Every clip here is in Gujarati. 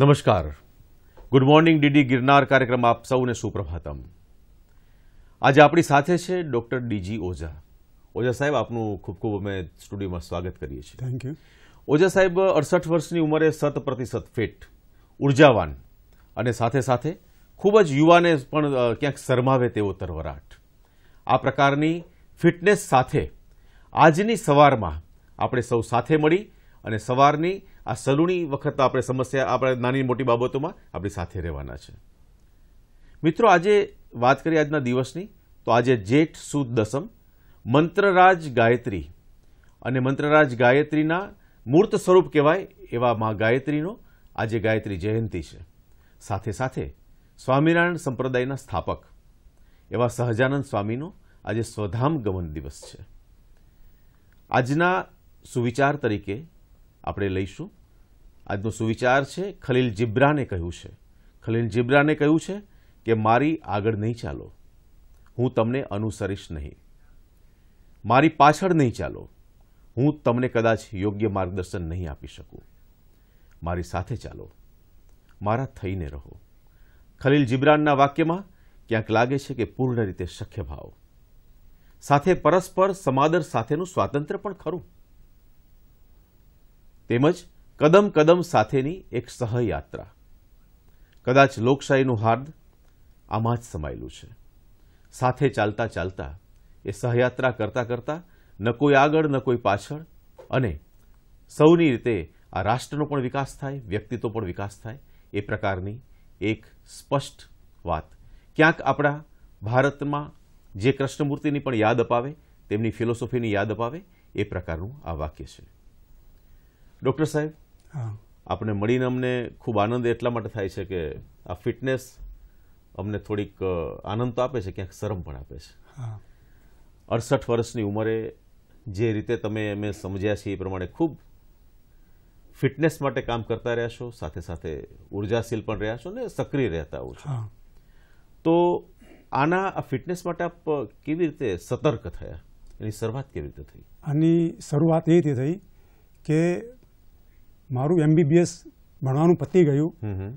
નમસ્કાર ગુડ મોર્નિંગ ડીડી ગિરનાર કાર્યક્રમ આપ સૌને સુપ્રભાતમ આજે આપણી સાથે છે ડૉક્ટર ડીજી ઓઝા ઓઝા સાહેબ આપનું ખૂબ ખૂબ અમે સ્ટુડિયોમાં સ્વાગત કરીએ છીએ થેન્ક યુ ઓજા સાહેબ અડસઠ વર્ષની ઉંમરે શત પ્રતિશત ફિટ ઉર્જાવાન અને સાથે સાથે ખૂબ જ યુવાને પણ ક્યાંક શરમાવે તેવો તરવરાટ આ પ્રકારની ફિટનેસ સાથે આજની સવારમાં આપણે સૌ સાથે મળી અને સવારની આ સલૂણી વખત આપણે સમસ્યા આપણે નાની મોટી બાબતોમાં આપણી સાથે રહેવાના છે મિત્રો આજે વાત કરીએ આજના દિવસની તો આજે જેઠ સુદ દસમ મંત્રરાજ ગાયત્રી અને મંત્રરાજ ગાયત્રીના મૂર્ત સ્વરૂપ કહેવાય એવા મા ગાયત્રીનો આજે ગાયત્રી જયંતી છે સાથે સાથે સ્વામિનારાયણ સંપ્રદાયના સ્થાપક એવા સહજાનંદ સ્વામીનો આજે સ્વધામ ગમન દિવસ છે આજના સુવિચાર તરીકે આપણે લઈશું આજનો સુવિચાર છે ખલીલ જીબ્રાને કહ્યું છે ખલીલ જીબ્રાને કહ્યું છે કે મારી આગળ નહીં ચાલો હું તમને અનુસરીશ નહીં મારી પાછળ નહીં ચાલો હું તમને કદાચ યોગ્ય માર્ગદર્શન નહીં આપી શકું મારી સાથે ચાલો મારા થઈને રહો ખલીલ જિબ્રાનના વાક્યમાં ક્યાંક લાગે છે કે પૂર્ણ રીતે શક્ય ભાવ સાથે પરસ્પર સમાદર સાથેનું સ્વાતંત્ર્ય પણ ખરું તેમજ કદમ કદમ સાથેની એક સહયાત્રા કદાચ લોકશાહીનું હાર્દ આમાં જ સમાયેલું છે સાથે ચાલતા ચાલતા એ સહયાત્રા કરતા કરતાં ન કોઈ આગળ ન કોઈ પાછળ અને સૌની રીતે આ રાષ્ટ્રનો પણ વિકાસ થાય વ્યક્તિત્વ પણ વિકાસ થાય એ પ્રકારની એક સ્પષ્ટ વાત ક્યાંક આપણા ભારતમાં જે કૃષ્ણમૂર્તિની પણ યાદ અપાવે તેમની ફિલોસોફીની યાદ અપાવે એ પ્રકારનું આ વાક્ય છે ડૉક્ટર સાહેબ આપણે મળીને અમને ખૂબ આનંદ એટલા માટે થાય છે કે આ ફિટનેસ અમને થોડીક આનંદ તો આપે છે ક્યાંક શરમ પણ આપે છે અડસઠ વર્ષની ઉંમરે જે રીતે તમે અમે સમજ્યા છીએ એ પ્રમાણે ખૂબ ફિટનેસ માટે કામ કરતા રહ્યા છો સાથે સાથે ઉર્જાશીલ પણ રહ્યા છો ને સક્રિય રહેતા હો છો તો આના આ ફિટનેસ માટે આપ કેવી રીતે સતર્ક થયા એની શરૂઆત કેવી રીતે થઈ આની શરૂઆત એ રીતે થઈ કે મારું એમબીબીએસ ભણવાનું પતી ગયું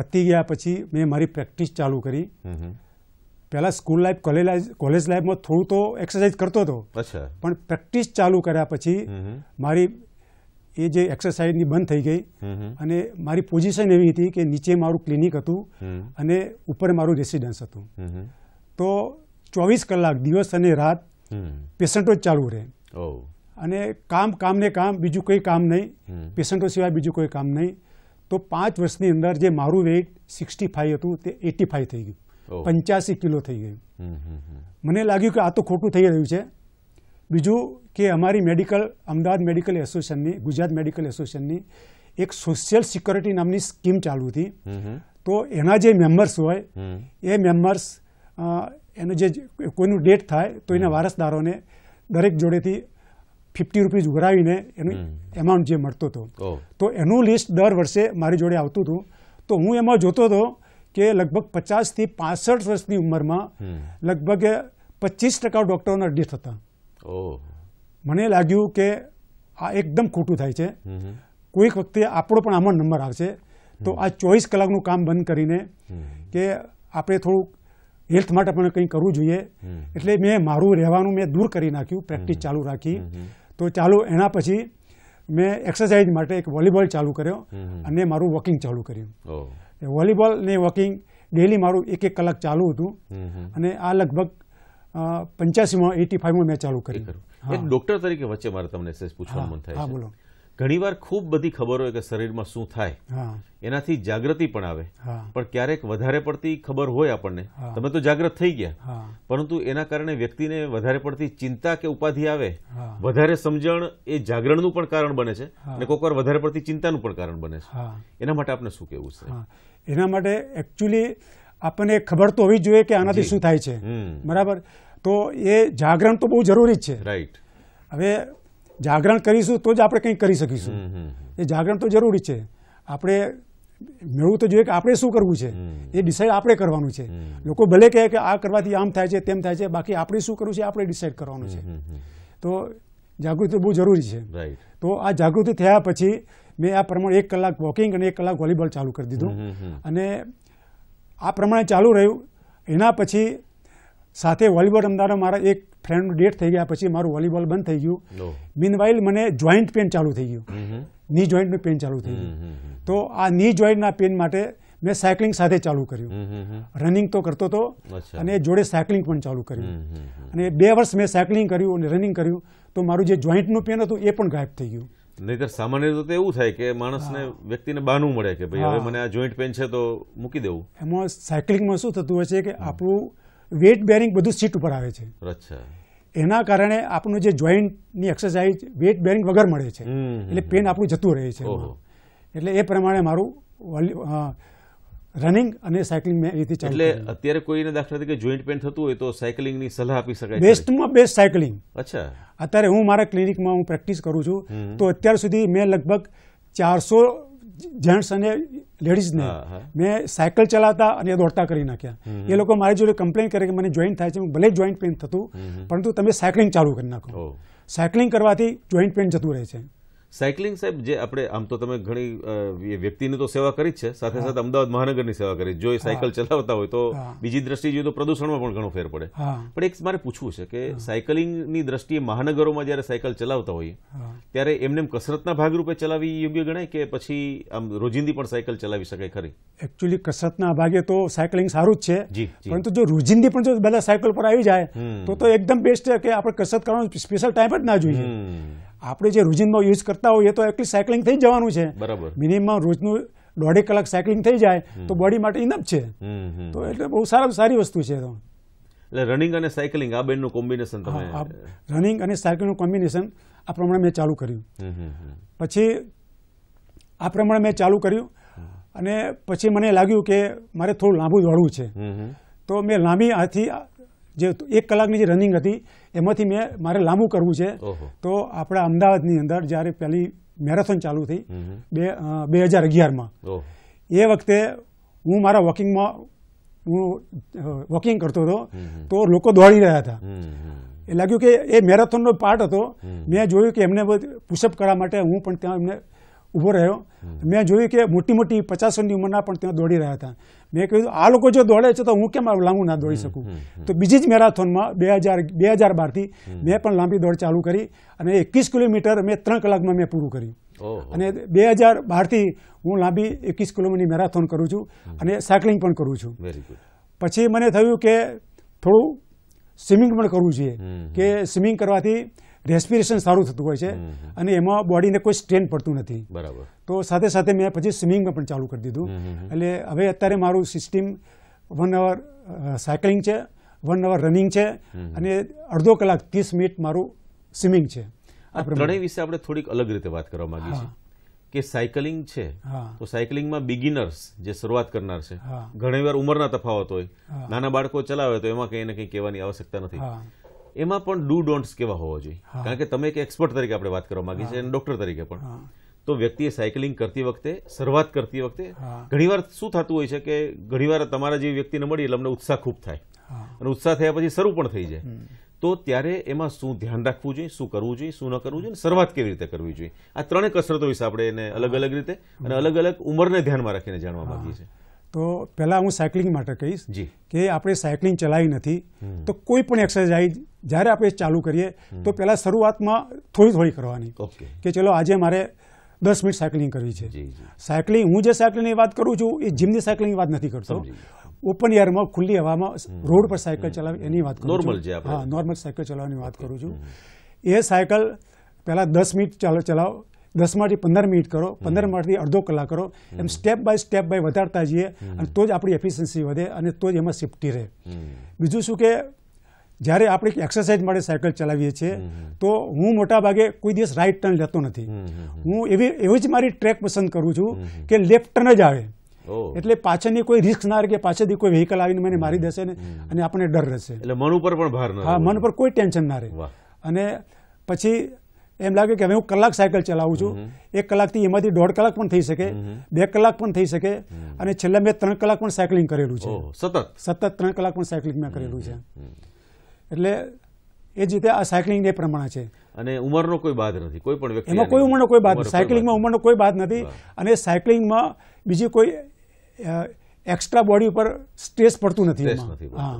પતી ગયા પછી મેં મારી પ્રેક્ટિસ ચાલુ કરી પહેલાં સ્કૂલ લાઈફ કોલેજ કોલેજ લાઈફમાં થોડું તો એક્સરસાઇઝ કરતો હતો પણ પ્રેક્ટિસ ચાલુ કર્યા પછી મારી એ જે એક્સરસાઇઝની બંધ થઈ ગઈ અને મારી પોઝિશન એવી હતી કે નીચે મારું ક્લિનિક હતું અને ઉપર મારું રેસિડન્સ હતું તો ચોવીસ કલાક દિવસ અને રાત પેશન્ટો જ ચાલુ રહે અને કામ કામને કામ બીજું કોઈ કામ નહીં પેશન્ટો સિવાય બીજું કોઈ કામ નહીં તો પાંચ વર્ષની અંદર જે મારું વેઇટ સિક્સટી ફાઈવ હતું તે એટી ફાઈવ થઈ ગયું પંચ્યાસી કિલો થઈ ગયું મને લાગ્યું કે આ તો ખોટું થઈ રહ્યું છે બીજું કે અમારી મેડિકલ અમદાવાદ મેડિકલ એસોસિએશનની ગુજરાત મેડિકલ એસોસિએશનની એક સોશિયલ સિક્યોરિટી નામની સ્કીમ ચાલુ હતી તો એના જે મેમ્બર્સ હોય એ મેમ્બર્સ એનો જે કોઈનું ડેટ થાય તો એના વારસદારોને દરેક જોડેથી ફિફ્ટી રૂપીઝ ઉઘરાવીને એનું એમાઉન્ટ જે મળતો હતો તો એનું લિસ્ટ દર વર્ષે મારી જોડે આવતું હતું તો હું એમાં જોતો હતો કે લગભગ પચાસથી પાસઠ વર્ષની ઉંમરમાં લગભગ પચીસ ટકા ડૉક્ટરોના ડેથ હતા મને લાગ્યું કે આ એકદમ ખોટું થાય છે કોઈક વખતે આપણો પણ આમાં નંબર આવશે તો આ ચોવીસ કલાકનું કામ બંધ કરીને કે આપણે થોડુંક હેલ્થ માટે પણ કંઈ કરવું જોઈએ એટલે મેં મારું રહેવાનું મેં દૂર કરી નાખ્યું પ્રેક્ટિસ ચાલુ રાખી તો ચાલુ એના પછી મેં એક્સરસાઇઝ માટે એક વોલીબોલ ચાલુ કર્યો અને મારું વોકિંગ ચાલુ કર્યું વોલીબોલ ને વોકિંગ ડેલી મારું એક એક કલાક ચાલુ હતું અને આ લગભગ પંચ્યાસીમાં એટી ફાઈવમાં મેં ચાલુ કરી એક ડોક્ટર તરીકે વચ્ચે મારે તમને પૂછવા મન થાય છે બોલો ઘણીવાર ખૂબ બધી ખબર હોય કે શરીરમાં શું થાય એનાથી જાગૃતિ પણ આવે પણ ક્યારેક વધારે પડતી ખબર હોય આપણને તમે તો જાગૃત થઈ ગયા પરંતુ એના કારણે વ્યક્તિને વધારે પડતી ચિંતા કે ઉપાધિ આવે વધારે સમજણ એ જાગરણનું પણ કારણ બને છે અને કોઈક વધારે પડતી ચિંતાનું પણ કારણ બને છે એના માટે આપણે શું કેવું છે એના માટે એકચ્યુઅલી આપણને ખબર તો હોવી જોઈએ કે આનાથી શું થાય છે બરાબર તો એ જાગરણ તો બહુ જરૂરી છે રાઈટ હવે જાગરણ કરીશું તો જ આપણે કંઈક કરી શકીશું એ જાગરણ તો જરૂરી છે આપણે મેળવું તો જોઈએ કે આપણે શું કરવું છે એ ડિસાઇડ આપણે કરવાનું છે લોકો ભલે કહે કે આ કરવાથી આમ થાય છે તેમ થાય છે બાકી આપણે શું કરવું છે આપણે ડિસાઇડ કરવાનું છે તો જાગૃતિ બહુ જરૂરી છે તો આ જાગૃતિ થયા પછી મેં આ પ્રમાણે એક કલાક વોકિંગ અને એક કલાક વોલીબોલ ચાલુ કરી દીધું અને આ પ્રમાણે ચાલુ રહ્યું એના પછી સાથે વોલીબોલ રમનારા મારા એક ફ્રેન્ડનું ડેટ થઈ ગયા પછી મારું વોલીબોલ બંધ થઈ ગયું મીનવાઇલ મને જોઈન્ટ પેન ચાલુ થઈ ગયું ની જોઈન્ટનું પેન ચાલુ થઈ ગયું તો આ ની જોઈન્ટના પેન માટે મેં સાયકલિંગ સાથે ચાલુ કર્યું રનિંગ તો કરતો હતો અને જોડે સાયકલિંગ પણ ચાલુ કર્યું અને બે વર્ષ મેં સાયકલિંગ કર્યું અને રનિંગ કર્યું તો મારું જે જોઈન્ટનું પેન હતું એ પણ ગાયબ થઈ ગયું નહીતર સામાન્ય રીતે એવું થાય કે માણસને વ્યક્તિને બાનું મળે કે ભાઈ હવે મને આ જોઈન્ટ પેન છે તો મૂકી દેવું એમાં સાયકલિંગમાં શું થતું હોય છે કે આપણું વેટ બેરિંગ બધું સીટ ઉપર આવે છે એના કારણે આપણું જે જોઈન્ટની એક્સરસાઇઝ વેટ બેરિંગ વગર મળે છે એટલે પેન આપણું જતું રહે છે એટલે એ પ્રમાણે મારું રનિંગ અને સાયકલિંગ મેં રીતે ચાલુ એટલે અત્યારે કોઈને દાખલા તરીકે જોઈન્ટ પેન થતું હોય તો સાયકલિંગની સલાહ આપી શકાય બેસ્ટમાં બેસ્ટ સાયકલિંગ અચ્છા અત્યારે હું મારા ક્લિનિકમાં હું પ્રેક્ટિસ કરું છું તો અત્યાર સુધી મેં લગભગ ચારસો જેન્ટ્સ અને લેડીઝને મેં સાયકલ ચલાવતા અને દોડતા કરી નાખ્યા એ લોકો મારી જોડે કમ્પ્લેન કરે કે મને જોઈન્ટ થાય છે ભલે જોઈન્ટ પેઇન થતું પરંતુ તમે સાયકલિંગ ચાલુ કરી નાખો સાયકલિંગ કરવાથી જોઈન્ટ પેઇન જતું રહે છે સાયકલિંગ સાહેબ જે આપણે આમ તો તમે ઘણી વ્યક્તિની તો સેવા કરી જ છે સાથે સાથે અમદાવાદ મહાનગરની સેવા કરી જો એ સાયકલ ચલાવતા હોય તો બીજી દ્રષ્ટિએ જોઈએ તો પ્રદૂષણમાં પણ ઘણો ફેર પડે પણ એક મારે પૂછવું છે કે સાયકલિંગની દ્રષ્ટિએ મહાનગરોમાં જયારે સાયકલ ચલાવતા હોઈએ ત્યારે એમને કસરતના ભાગરૂપે ચલાવી યોગ્ય ગણાય કે પછી આમ રોજિંદી પણ સાયકલ ચલાવી શકાય ખરી એકચ્યુઅલી કસરતના ભાગે તો સાયકલિંગ સારું જ છે પરંતુ જો રોજિંદી પણ જો બધા સાયકલ પર આવી જાય તો તો એકદમ બેસ્ટ છે કે આપણે કસરત કરવાનો સ્પેશિયલ ટાઈમ જ ના જોઈએ આપણે જે રોજિંદો યુઝ કરતા હોઈએ તો એટલી સાયકલિંગ થઈ જવાનું છે બરાબર મિનિમમ રોજનું દોઢેક કલાક સાયકલિંગ થઈ જાય તો બોડી માટે ઇનફ છે તો એટલે બહુ સારા સારી વસ્તુ છે તો એટલે રનિંગ અને સાયકલિંગ આ બેનનું કોમ્બિનેશન તમે રનિંગ અને સાયકલિંગનું કોમ્બિનેશન આ પ્રમાણે મેં ચાલુ કર્યું પછી આ પ્રમાણે મેં ચાલુ કર્યું અને પછી મને લાગ્યું કે મારે થોડું લાંબુ દોડવું છે તો મેં લાંબી આથી જે એક કલાકની જે રનિંગ હતી એમાંથી મેં મારે લાંબુ કરવું છે તો આપણા અમદાવાદની અંદર જ્યારે પહેલી મેરેથોન ચાલુ થઈ બે બે હજાર અગિયારમાં એ વખતે હું મારા વોકિંગમાં હું વોકિંગ કરતો હતો તો લોકો દોડી રહ્યા હતા એ લાગ્યું કે એ મેરેથોનનો પાર્ટ હતો મેં જોયું કે એમને પુશઅપ કરવા માટે હું પણ ત્યાં એમને ઊભો રહ્યો મેં જોયું કે મોટી મોટી પચાસોની ઉંમરના પણ ત્યાં દોડી રહ્યા હતા મેં કહ્યું આ લોકો જો દોડે છે તો હું કેમ લાંબુ ના દોડી શકું તો બીજી જ મેરાથોનમાં બે હજાર બે હજાર બારથી મેં પણ લાંબી દોડ ચાલુ કરી અને એકવીસ કિલોમીટર મેં ત્રણ કલાકમાં મેં પૂરું કર્યું અને બે હજાર બારથી હું લાંબી એકવીસ કિલોમીટર મેરાથોન કરું છું અને સાયકલિંગ પણ કરું છું પછી મને થયું કે થોડું સ્વિમિંગ પણ કરવું જોઈએ કે સ્વિમિંગ કરવાથી રેસ્પિરેશન સારું થતું હોય છે અને એમાં બોડીને કોઈ સ્ટ્રેન પડતું નથી બરાબર તો સાથે સાથે મેં પછી સ્વિમિંગમાં પણ ચાલુ કરી દીધું એટલે હવે અત્યારે મારું સિસ્ટમ વન અવર સાયકલિંગ છે વન અવર રનિંગ છે અને અડધો કલાક ત્રીસ મિનિટ મારું સ્વિમિંગ છે આ ત્રણેય વિશે આપણે થોડીક અલગ રીતે વાત કરવા માંગી છીએ કે સાયકલિંગ છે તો સાયકલિંગમાં બિગિનર્સ જે શરૂઆત કરનાર છે ઘણી વાર ઉંમરના તફાવત હોય નાના બાળકો ચલાવે તો એમાં કંઈ ને કંઈ કહેવાની આવશ્યકતા નથી એમાં પણ ડુ ડોન્ટ્સ કેવા હોવા જોઈએ કારણ કે તમે એક એક્સપર્ટ તરીકે આપણે વાત કરવા માંગીએ છીએ અને ડોક્ટર તરીકે પણ તો વ્યક્તિએ સાયકલિંગ કરતી વખતે શરૂઆત કરતી વખતે ઘણીવાર શું થતું હોય છે કે ઘણીવાર તમારા જેવી વ્યક્તિને મળી એટલે અમને ઉત્સાહ ખૂબ થાય અને ઉત્સાહ થયા પછી શરૂ પણ થઈ જાય તો ત્યારે એમાં શું ધ્યાન રાખવું જોઈએ શું કરવું જોઈએ શું ન કરવું જોઈએ શરૂઆત કેવી રીતે કરવી જોઈએ આ ત્રણેય કસરતો વિશે આપણે એને અલગ અલગ રીતે અને અલગ અલગ ઉંમરને ધ્યાનમાં રાખીને જાણવા માંગીએ છીએ તો પહેલાં હું સાયકલિંગ માટે કહીશ કે આપણે સાયકલિંગ ચલાવી નથી તો કોઈ પણ એક્સરસાઇઝ જ્યારે આપણે ચાલુ કરીએ તો પહેલાં શરૂઆતમાં થોડી થોડી કરવાની કે ચલો આજે મારે દસ મિનિટ સાયકલિંગ કરવી છે સાયકલિંગ હું જે સાયકલિંગની વાત કરું છું એ જીમની સાયકલિંગની વાત નથી કરતો ઓપન એરમાં ખુલ્લી હવામાં રોડ પર સાયકલ ચલાવી એની વાત કરું છું હા નોર્મલ સાયકલ ચલાવવાની વાત કરું છું એ સાયકલ પહેલાં દસ મિનિટ ચાલો ચલાવો દસમાંથી પંદર મિનિટ કરો પંદર પંદરમાંથી અડધો કલાક કરો એમ સ્ટેપ બાય સ્ટેપ બાય વધારતા જઈએ અને તો જ આપણી એફિશિયન્સી વધે અને તો જ એમાં સેફ્ટી રહે બીજું શું કે જ્યારે આપણે એક્સરસાઇઝ માટે સાયકલ ચલાવીએ છીએ તો હું મોટાભાગે કોઈ દિવસ રાઇટ ટર્ન લેતો નથી હું એવી એવી જ મારી ટ્રેક પસંદ કરું છું કે લેફ્ટ ટર્ન જ આવે એટલે પાછળની કોઈ રિસ્ક ના રહે કે પાછળથી કોઈ વેહિકલ આવીને મને મારી દેશે ને અને આપણને ડર રહેશે એટલે મન ઉપર પણ ભાર હા મન પર કોઈ ટેન્શન ના રહે અને પછી એમ લાગે કે હવે હું કલાક સાયકલ ચલાવું છું એક કલાકથી એમાંથી દોઢ કલાક પણ થઈ શકે બે કલાક પણ થઈ શકે અને છેલ્લા મેં ત્રણ કલાક પણ સાયકલિંગ કરેલું છે સતત સતત ત્રણ કલાક પણ સાયકલિંગ મેં કરેલું છે એટલે એ જ રીતે આ સાયકલિંગ એ પ્રમાણે છે અને ઉંમરનો કોઈ બાદ નથી કોઈ પણ વ્યક્તિ એમાં કોઈ ઉંમરનો કોઈ બાદ નથી સાયકલિંગમાં ઉંમરનો કોઈ બાદ નથી અને સાયકલિંગમાં બીજી કોઈ એક્સ્ટ્રા બોડી ઉપર સ્ટ્રેસ પડતું નથી હા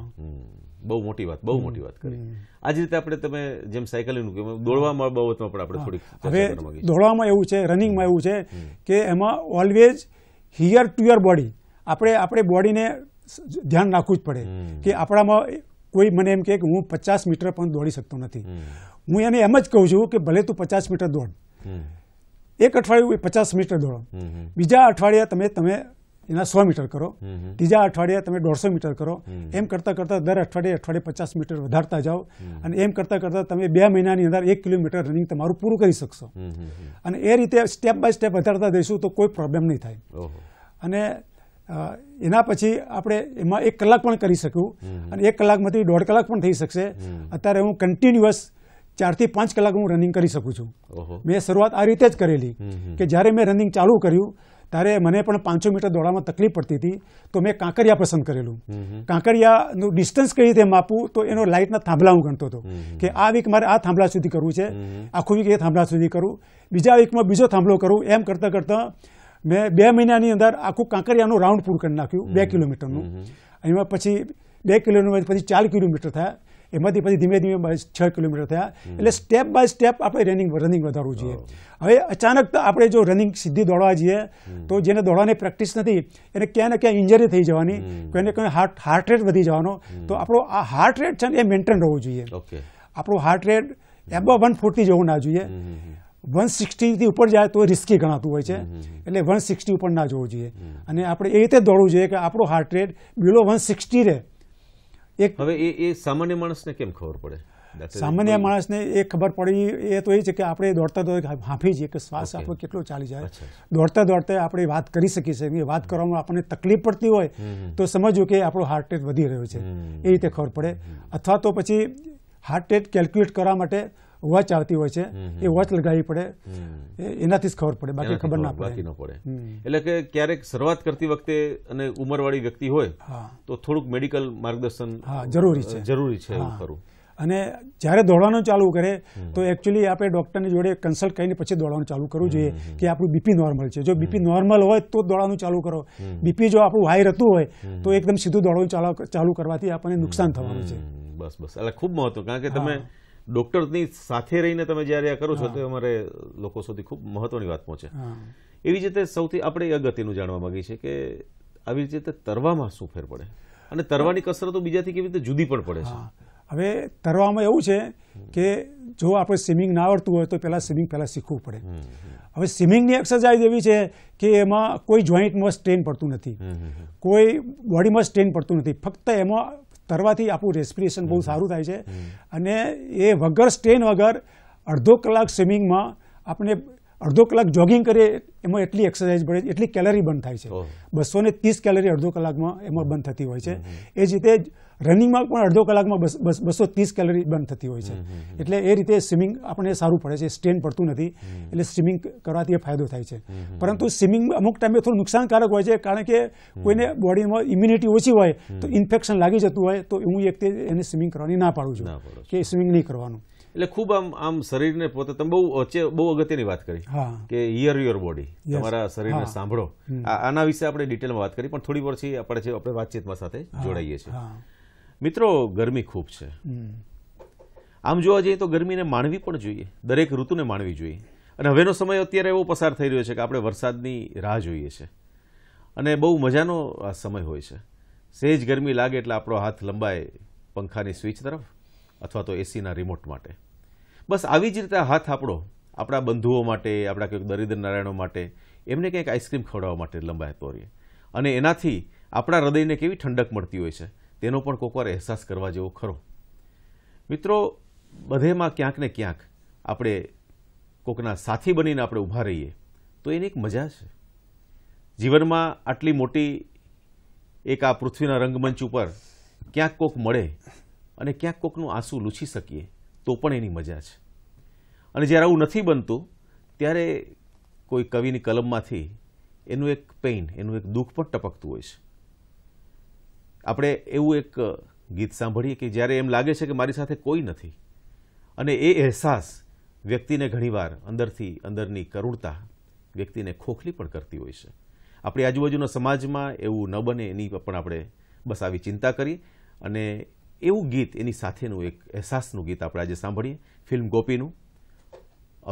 બહુ મોટી વાત બહુ મોટી વાત કરી આજ રીતે આપણે તમે જેમ સાયકલિંગ દોડવામાં બાબતમાં પણ આપણે થોડીક હવે દોડવામાં એવું છે રનિંગમાં એવું છે કે એમાં always hear to your body આપણે આપણે બોડીને ધ્યાન રાખવું જ પડે કે આપણામાં કોઈ મને એમ કે હું પચાસ મીટર પણ દોડી શકતો નથી હું એને એમ જ કહું છું કે ભલે તું પચાસ મીટર દોડ એક અઠવાડિયું પચાસ મીટર દોડો બીજા અઠવાડિયા તમે તમે એના સો મીટર કરો ત્રીજા અઠવાડિયા તમે દોઢસો મીટર કરો એમ કરતાં કરતાં દર અઠવાડિયે અઠવાડિયે પચાસ મીટર વધારતા જાઓ અને એમ કરતાં કરતાં તમે બે મહિનાની અંદર એક કિલોમીટર રનિંગ તમારું પૂરું કરી શકશો અને એ રીતે સ્ટેપ બાય સ્ટેપ વધારતા જઈશું તો કોઈ પ્રોબ્લેમ નહીં થાય અને એના પછી આપણે એમાં એક કલાક પણ કરી શક્યું અને એક કલાકમાંથી દોઢ કલાક પણ થઈ શકશે અત્યારે હું કન્ટિન્યુઅસ ચારથી પાંચ કલાક હું રનિંગ કરી શકું છું મેં શરૂઆત આ રીતે જ કરેલી કે જ્યારે મેં રનિંગ ચાલુ કર્યું ત્યારે મને પણ પાંચસો મીટર દોડવામાં તકલીફ પડતી હતી તો મેં કાંકરિયા પસંદ કરેલું કાંકરિયાનું ડિસ્ટન્સ કઈ રીતે માપવું તો એનો લાઇટના થાંભલા હું ગણતો હતો કે આ વીક મારે આ થાંભલા સુધી કરવું છે આખું વીક એ થાંભલા સુધી કરું બીજા વીકમાં બીજો થાંભલો કરું એમ કરતાં કરતાં મેં બે મહિનાની અંદર આખું કાંકરિયાનું રાઉન્ડ પૂરું કરી નાખ્યું બે કિલોમીટરનું એમાં પછી બે કિલોમીટર પછી ચાર કિલોમીટર થયા એમાંથી પછી ધીમે ધીમે છ કિલોમીટર થયા એટલે સ્ટેપ બાય સ્ટેપ આપણે રનિંગ રનિંગ વધારવું જોઈએ હવે અચાનક તો આપણે જો રનિંગ સીધી દોડવા જઈએ તો જેને દોડવાની પ્રેક્ટિસ નથી એને ક્યાં ને ક્યાં ઇન્જરી થઈ જવાની કોઈને કોઈ હાર્ટ હાર્ટ રેટ વધી જવાનો તો આપણો આ હાર્ટ રેટ છે ને એ મેન્ટેન રહેવું જોઈએ આપણું heart rate above one forty જવું ના જોઈએ વન સિક્સટીથી ઉપર જાય તો રિસ્કી ગણાતું હોય છે એટલે વન સિક્સટી ઉપર ના જવું જોઈએ અને આપણે એ રીતે દોડવું જોઈએ કે આપણો heart rate below one sixty રહે એક હવે એ એ સામાન્ય માણસને કેમ ખબર પડે સામાન્ય માણસને એ ખબર પડી એ તો એ છે કે આપણે દોડતા દોડતા હાંફી જઈએ કે શ્વાસ આપણો કેટલો ચાલી જાય દોડતા દોડતા આપણે વાત કરી શકીએ છીએ વાત કરવામાં આપણને તકલીફ પડતી હોય તો સમજવું કે આપણો હાર્ટ રેટ વધી રહ્યો છે એ રીતે ખબર પડે અથવા તો પછી હાર્ટ રેટ કેલ્ક્યુલેટ કરવા માટે વચ આવતી હોય છે એ વચ લગાવી પડે એનાથી જ ખબર પડે બાકી ખબર ના પડે એટલે કે ક્યારેક શરૂઆત કરતી વખતે અને ઉંમરવાળી વ્યક્તિ હોય તો થોડુંક મેડિકલ માર્ગદર્શન જરૂરી છે જરૂરી છે અને જયારે દોડવાનું ચાલુ કરે તો એકચ્યુઅલી આપણે ડૉક્ટરની જોડે કન્સલ્ટ કરીને પછી દોડવાનું ચાલુ કરવું જોઈએ કે આપણું બીપી નોર્મલ છે જો બીપી નોર્મલ હોય તો દોડવાનું ચાલુ કરો બીપી જો આપણું હાઈ રહેતું હોય તો એકદમ સીધું દોડવાનું ચાલુ કરવાથી આપણને નુકસાન થવાનું છે બસ બસ એટલે ખૂબ મહત્વ કારણ કે તમે ડૉક્ટરની સાથે રહીને તમે જ્યારે આ કરો છો તે અમારે લોકો સુધી ખૂબ મહત્વની વાત પહોંચે એવી રીતે સૌથી આપણે અગત્યનું જાણવા માગીએ છે કે આવી રીતે તરવામાં શું ફેર પડે અને તરવાની કસરતો બીજાથી કેવી રીતે જુદી પણ પડે છે હવે તરવામાં એવું છે કે જો આપણે સ્વિમિંગ ના આવડતું હોય તો પહેલાં સ્વિમિંગ પહેલાં શીખવું પડે હવે સ્વિમિંગની એક્સરસાઇઝ એવી છે કે એમાં કોઈ જોઈન્ટમાં સ્ટ્રેન પડતું નથી કોઈ બોડીમાં સ્ટ્રેન પડતું નથી ફક્ત એમાં તરવાથી આપણું રેસ્પિરેશન બહુ સારું થાય છે અને એ વગર સ્ટેન વગર અડધો કલાક સ્વિમિંગમાં આપણે અડધો કલાક જોગિંગ કરીએ એમાં એટલી એક્સરસાઇઝ પડે એટલી કેલરી બંધ થાય છે બસો ને ત્રીસ કેલરી અડધો કલાકમાં એમાં બંધ થતી હોય છે એ જ રીતે રનિંગમાં પણ અડધો કલાકમાં બસો ત્રીસ કેલરી બંધ થતી હોય છે એટલે એ રીતે સ્વિમિંગ આપણને સારું પડે છે સ્ટ્રેન પડતું નથી એટલે સ્વિમિંગ કરવાથી એ ફાયદો થાય છે પરંતુ સ્વિમિંગ અમુક ટાઈમે થોડું નુકસાનકારક હોય છે કારણ કે કોઈને બોડીમાં ઇમ્યુનિટી ઓછી હોય તો ઇન્ફેક્શન લાગી જતું હોય તો હું એક એને સ્વિમિંગ કરવાની ના પાડું છું કે સ્વિમિંગ નહીં કરવાનું એટલે ખૂબ આમ આમ શરીરને પોતે તમે બહુ વચ્ચે બહુ અગત્યની વાત કરી કે હિયર યુઅર બોડી તમારા શરીરને સાંભળો આના વિશે આપણે ડિટેલમાં વાત કરી પણ થોડી પછી આપણે જે આપણે વાતચીતમાં સાથે જોડાઈએ છીએ મિત્રો ગરમી ખૂબ છે આમ જોવા જઈએ તો ગરમીને માણવી પણ જોઈએ દરેક ઋતુને માણવી જોઈએ અને હવેનો સમય અત્યારે એવો પસાર થઈ રહ્યો છે કે આપણે વરસાદની રાહ જોઈએ છે અને બહુ મજાનો આ સમય હોય છે સહેજ ગરમી લાગે એટલે આપણો હાથ લંબાય પંખાની સ્વિચ તરફ અથવા તો એસીના રિમોટ માટે બસ આવી જ રીતે હાથ આપણો આપણા બંધુઓ માટે આપણા કંઈક દરિદ્ર નારાયણો માટે એમને કંઈક આઈસ્ક્રીમ ખવડાવવા માટે લંબાયતો રહીએ અને એનાથી આપણા હૃદયને કેવી ઠંડક મળતી હોય છે તેનો પણ કોઈકવાર અહેસાસ કરવા જેવો ખરો મિત્રો બધેમાં ક્યાંક ને ક્યાંક આપણે કોકના સાથી બનીને આપણે ઊભા રહીએ તો એની એક મજા છે જીવનમાં આટલી મોટી એક આ પૃથ્વીના રંગમંચ ઉપર ક્યાંક કોક મળે અને ક્યાંક કોકનું આંસુ લૂછી શકીએ તો પણ એની મજા છે અને જ્યારે આવું નથી બનતું ત્યારે કોઈ કવિની કલમમાંથી એનું એક પેઇન એનું એક દુઃખ પણ ટપકતું હોય છે આપણે એવું એક ગીત સાંભળીએ કે જ્યારે એમ લાગે છે કે મારી સાથે કોઈ નથી અને એ અહેસાસ વ્યક્તિને ઘણીવાર અંદરથી અંદરની કરુણતા વ્યક્તિને ખોખલી પણ કરતી હોય છે આપણી આજુબાજુના સમાજમાં એવું ન બને એની પણ આપણે બસ આવી ચિંતા કરી અને એવું ગીત એની સાથેનું એક અહેસાસનું ગીત આપણે આજે સાંભળીએ ફિલ્મ ગોપીનું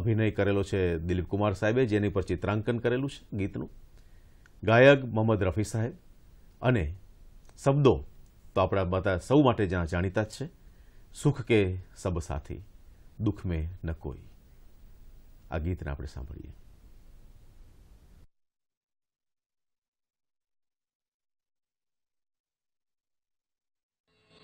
અભિનય કરેલો છે દિલીપ કુમાર સાહેબે જેની પર ચિત્રાંકન કરેલું છે ગીતનું ગાયક મોહમ્મદ રફી સાહેબ અને શબ્દો તો આપણા બધા સૌ માટે જ્યાં જાણીતા જ છે સુખ કે સબ સાથી દુઃખ મેં ન કોઈ આ ગીતને આપણે સાંભળીએ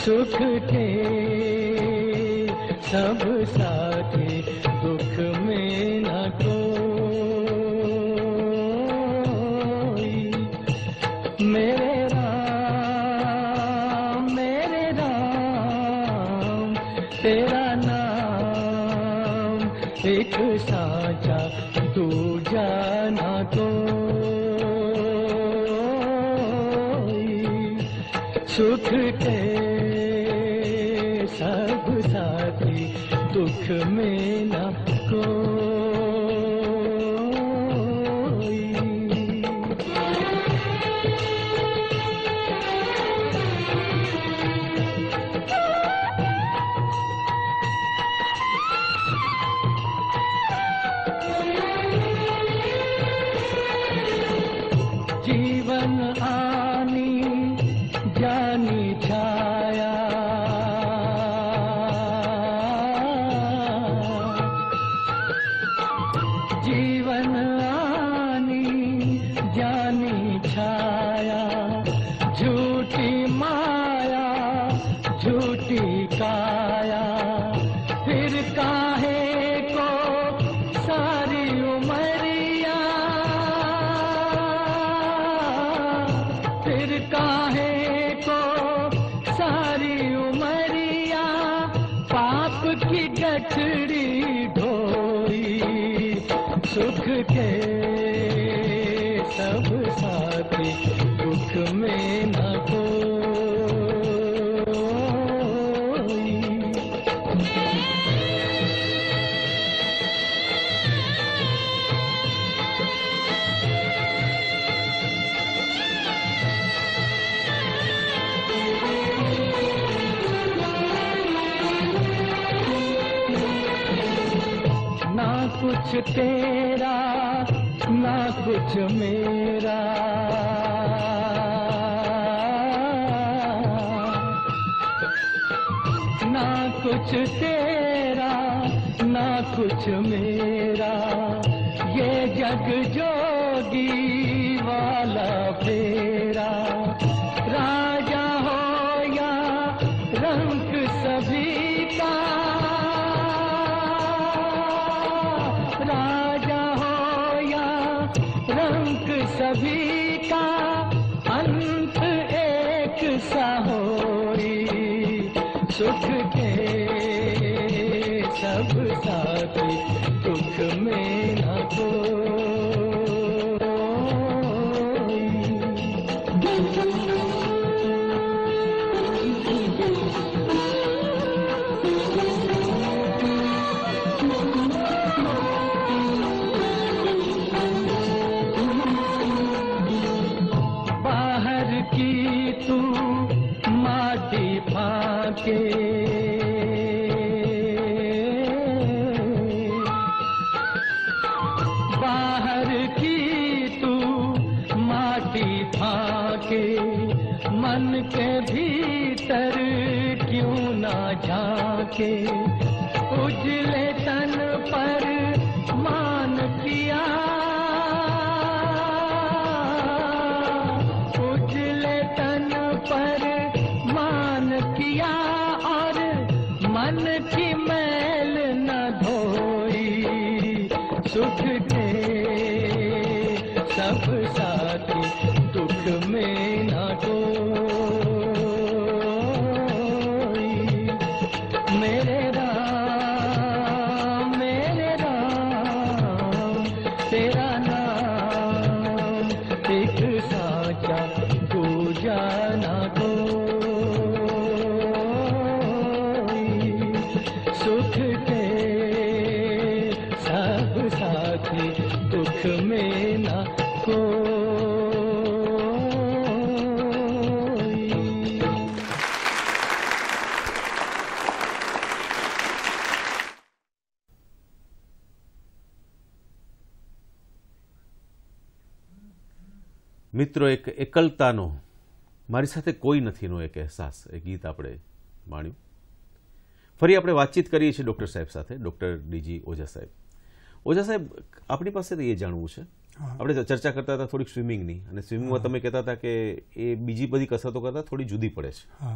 सुख थे सब सा कुछ तेरा ना कुछ मेरा ना कुछ तेरा ना कुछ मेरा ये जग जो मन के भीतर क्यों ना जाके उजले तन पर मान किया उजले तन पर मान किया और मन की मैल न धोई सुख મિત્રો એક એકલતાનો મારી સાથે કોઈ નથીનો એક અહેસાસ એ ગીત આપણે માણ્યું ફરી આપણે વાતચીત કરીએ છીએ ડૉક્ટર સાહેબ સાથે ડૉક્ટર ડીજી ઓજા સાહેબ ઓજા સાહેબ આપણી પાસે એ જાણવું છે આપણે ચર્ચા કરતા હતા થોડીક સ્વિમિંગની અને સ્વિમિંગમાં તમે કહેતા હતા કે એ બીજી બધી કસરતો કરતા થોડી જુદી પડે છે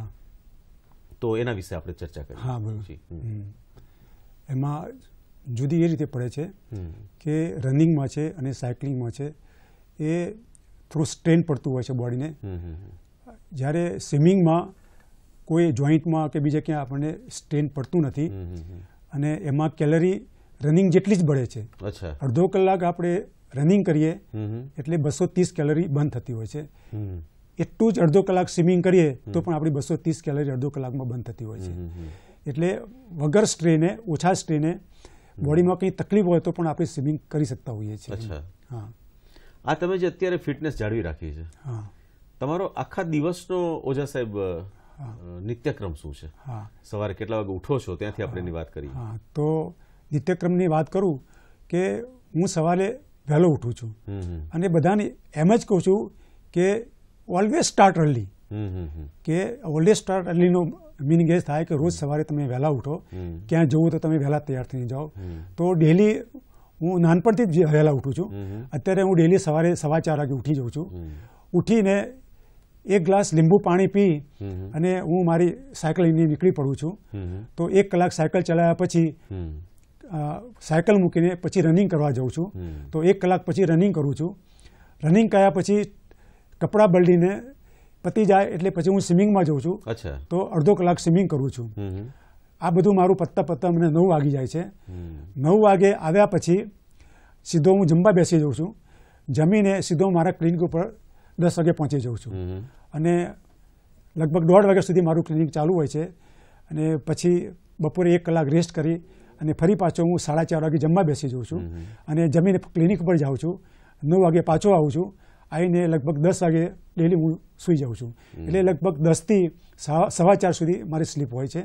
તો એના વિશે આપણે ચર્ચા કરીએ હા બરાબર એમાં જુદી એ રીતે પડે છે કે રનિંગમાં છે અને સાયકલિંગમાં છે એ થોડું સ્ટ્રેન પડતું હોય છે બોડીને જ્યારે સ્વિમિંગમાં કોઈ જોઈન્ટમાં કે બીજે ક્યાં આપણને સ્ટ્રેન પડતું નથી અને એમાં કેલરી રનિંગ જેટલી જ બળે છે અડધો કલાક આપણે રનિંગ કરીએ એટલે બસો ત્રીસ કેલરી બંધ થતી હોય છે એટલું જ અડધો કલાક સ્વિમિંગ કરીએ તો પણ આપણી બસો ત્રીસ કેલરી અડધો કલાકમાં બંધ થતી હોય છે એટલે વગર સ્ટ્રેને ઓછા સ્ટ્રેને બોડીમાં કંઈ તકલીફ હોય તો પણ આપણે સ્વિમિંગ કરી શકતા હોઈએ છીએ હા આ તમે જે અત્યારે ફિટનેસ જાળવી રાખી છે તમારો આખા દિવસનો ઓજા સાહેબ નિત્યક્રમ શું છે સવારે કેટલા વાગે ઉઠો છો ત્યાંથી આપણે એની વાત કરીએ તો નિત્યક્રમની વાત કરું કે હું સવારે વહેલો ઉઠું છું અને બધાને એમ જ કહું છું કે ઓલવેઝ સ્ટાર્ટ અર્લી કે ઓલવેઝ સ્ટાર્ટ અર્લીનો મિનિંગ એ થાય કે રોજ સવારે તમે વહેલા ઉઠો ક્યાં જવું તો તમે વહેલા તૈયાર થઈને જાઓ તો ડેલી હું નાનપણથી જ વહેલા ઉઠું છું અત્યારે હું ડેલી સવારે સવા ચાર વાગે ઉઠી જાઉં છું ઉઠીને એક ગ્લાસ લીંબુ પાણી પી અને હું મારી સાયકલિંગની નીકળી પડું છું તો એક કલાક સાયકલ ચલાવ્યા પછી સાયકલ મૂકીને પછી રનિંગ કરવા જાઉં છું તો એક કલાક પછી રનિંગ કરું છું રનિંગ કર્યા પછી કપડાં બદલીને પતી જાય એટલે પછી હું સ્વિમિંગમાં જાઉં છું તો અડધો કલાક સ્વિમિંગ કરું છું આ બધું મારું પત્તા પત્તા મને નવ વાગી જાય છે નવ વાગે આવ્યા પછી સીધો હું જમવા બેસી જાઉં છું જમીને સીધો મારા ક્લિનિક ઉપર દસ વાગે પહોંચી જાઉં છું અને લગભગ દોઢ વાગ્યા સુધી મારું ક્લિનિક ચાલુ હોય છે અને પછી બપોરે એક કલાક રેસ્ટ કરી અને ફરી પાછો હું સાડા ચાર વાગે જમવા બેસી જાઉં છું અને જમીને ક્લિનિક ઉપર જાઉં છું નવ વાગે પાછો આવું છું આવીને લગભગ દસ વાગે ડેલી હું સૂઈ જાઉં છું એટલે લગભગ દસથી સવા ચાર સુધી મારી સ્લીપ હોય છે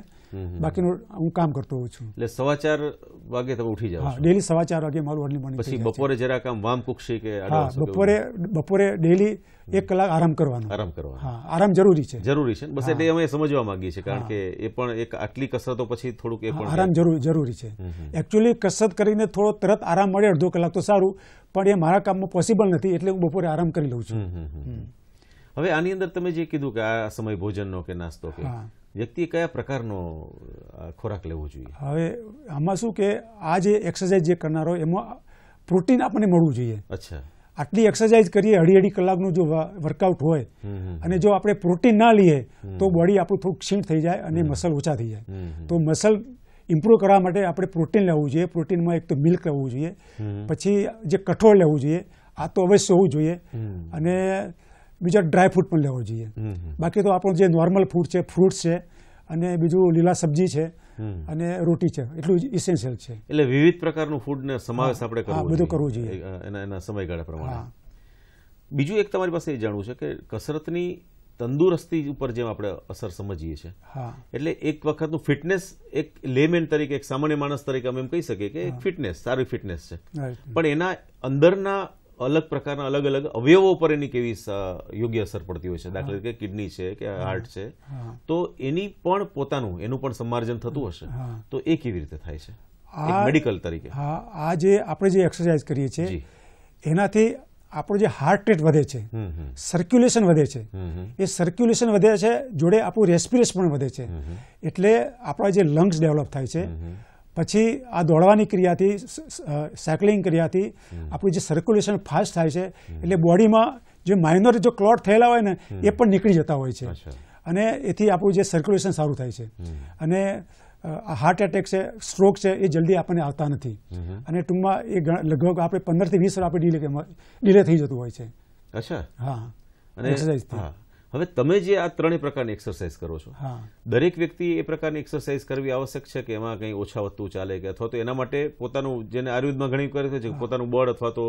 બાકીનું હું કામ કરતો હોઉં છું એટલે સવા ચાર વાગે તમે ઉઠી જાઓ ડેલી સવા ચાર વાગે મારું અર્લી મોર્નિંગ પછી બપોરે જરાક આમ વામ કુક્ષી કે હા બપોરે બપોરે ડેલી એક કલાક આરામ કરવાનો આરામ કરવાનો હા આરામ જરૂરી છે જરૂરી છે બસ એટલે અમે સમજવા માંગીએ છીએ કારણ કે એ પણ એક આટલી કસરતો પછી થોડુંક એ પણ આરામ જરૂરી જરૂરી છે એકચ્યુઅલી કસરત કરીને થોડો તરત આરામ મળે અડધો કલાક તો સારું પણ એ મારા કામમાં પોસિબલ નથી એટલે હું બપોરે આરામ કરી લઉં છું હવે આની અંદર તમે જે કીધું કે આ સમય ભોજનનો કે નાસ્તો કે વ્યક્તિ કયા પ્રકારનો ખોરાક લેવો જોઈએ હવે આમાં શું કે આ જે એક્સરસાઇઝ જે કરનારો એમાં પ્રોટીન આપણને મળવું જોઈએ અચ્છા આટલી એક્સરસાઇઝ કરીએ અઢી અઢી કલાકનું જો વર્કઆઉટ હોય અને જો આપણે પ્રોટીન ના લઈએ તો બોડી આપણું થોડું ક્ષીણ થઈ જાય અને મસલ ઓછા થઈ જાય તો મસલ ઇમ્પ્રૂવ કરવા માટે આપણે પ્રોટીન લેવું જોઈએ પ્રોટીનમાં એક તો મિલ્ક લેવું જોઈએ પછી જે કઠોળ લેવું જોઈએ આ તો અવશ્ય હોવું જોઈએ અને બીજા ડ્રાય ફ્રૂટ પણ લેવો જોઈએ બાકી તો આપણું જે નોર્મલ ફૂડ છે ફ્રૂટ્સ છે અને બીજું લીલા સબ્જી છે અને રોટી છે એટલું ઇસેન્શિયલ છે એટલે વિવિધ પ્રકારનું ફૂડને સમાવેશ આપણે કરવો બધું કરવું જોઈએ એના એના સમયગાળા પ્રમાણે બીજું એક તમારી પાસે એ જાણવું છે કે કસરતની તંદુરસ્તી ઉપર જેમ આપણે અસર સમજીએ છીએ એટલે એક વખતનું ફિટનેસ એક લેમેન તરીકે એક સામાન્ય માણસ તરીકે અમે એમ કહી શકીએ કે ફિટનેસ સારી ફિટનેસ છે પણ એના અંદરના અલગ પ્રકારના અલગ અલગ અવયવો પર એની કેવી યોગ્ય અસર પડતી હોય છે દાખલા તરીકે કિડની છે કે હાર્ટ છે તો એની પણ પોતાનું એનું પણ સમાર્જન થતું હશે તો એ કેવી રીતે થાય છે મેડિકલ તરીકે હા આ જે આપણે જે એક્સરસાઇઝ કરીએ છીએ એનાથી આપણું જે હાર્ટ રેટ વધે છે સર્ક્યુલેશન વધે છે એ સર્ક્યુલેશન વધે છે જોડે આપણું રેસ્પિરેશન પણ વધે છે એટલે આપણા જે લંગ્સ ડેવલપ થાય છે પછી આ દોડવાની ક્રિયાથી સાયકલિંગ ક્રિયાથી આપણું જે સર્ક્યુલેશન ફાસ્ટ થાય છે એટલે બોડીમાં જે માઇનોર જો ક્લોટ થયેલા હોય ને એ પણ નીકળી જતા હોય છે અને એથી આપણું જે સર્ક્યુલેશન સારું થાય છે અને હાર્ટ એટેક છે સ્ટ્રોક છે એ જલ્દી આપણને આવતા નથી અને ટૂંકમાં એ લગભગ આપણે પંદરથી વીસ આપણે ડીલે ડીલે થઈ જતું હોય છે અચ્છા હા અને એક્સરસાઇઝ હવે તમે જે આ ત્રણેય પ્રકારની એક્સરસાઇઝ કરો છો દરેક વ્યક્તિ એ પ્રકારની એક્સરસાઇઝ કરવી આવશ્યક છે કે એમાં કંઈ ઓછા વધતું ચાલે કે અથવા તો એના માટે પોતાનું જેને આયુર્વેદમાં ઘણી કરે છે પોતાનું બળ અથવા તો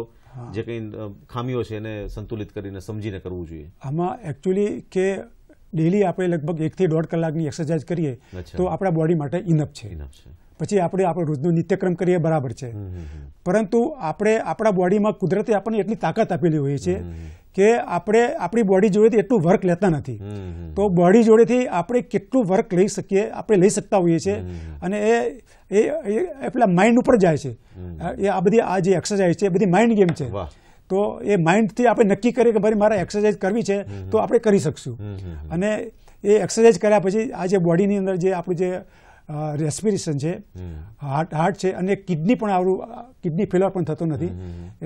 જે કંઈ ખામીઓ છે એને સંતુલિત કરીને સમજીને કરવું જોઈએ આમાં એકચ્યુઅલી કે ડેલી આપણે લગભગ એકથી દોઢ કલાકની એક્સરસાઇઝ કરીએ તો આપણા બોડી માટે ઇનફ છે પછી આપણે આપણો રોજનો નિત્યક્રમ કરીએ બરાબર છે પરંતુ આપણે આપણા બોડીમાં કુદરતે આપણને એટલી તાકાત આપેલી હોય છે કે આપણે આપણી બોડી જોડેથી એટલું વર્ક લેતા નથી તો બોડી જોડેથી આપણે કેટલું વર્ક લઈ શકીએ આપણે લઈ શકતા હોઈએ છીએ અને એ એ પેલા માઇન્ડ ઉપર જાય છે એ આ બધી આ જે એક્સરસાઇઝ છે એ બધી માઇન્ડ ગેમ છે તો એ માઇન્ડથી આપણે નક્કી કરીએ કે ભાઈ મારે એક્સરસાઇઝ કરવી છે તો આપણે કરી શકશું અને એ એક્સરસાઇઝ કર્યા પછી આ જે બોડીની અંદર જે આપણું જે રેસ્પિરેશન છે હાર્ટ હાર્ટ છે અને કિડની પણ આવડું કિડની ફેલર પણ થતું નથી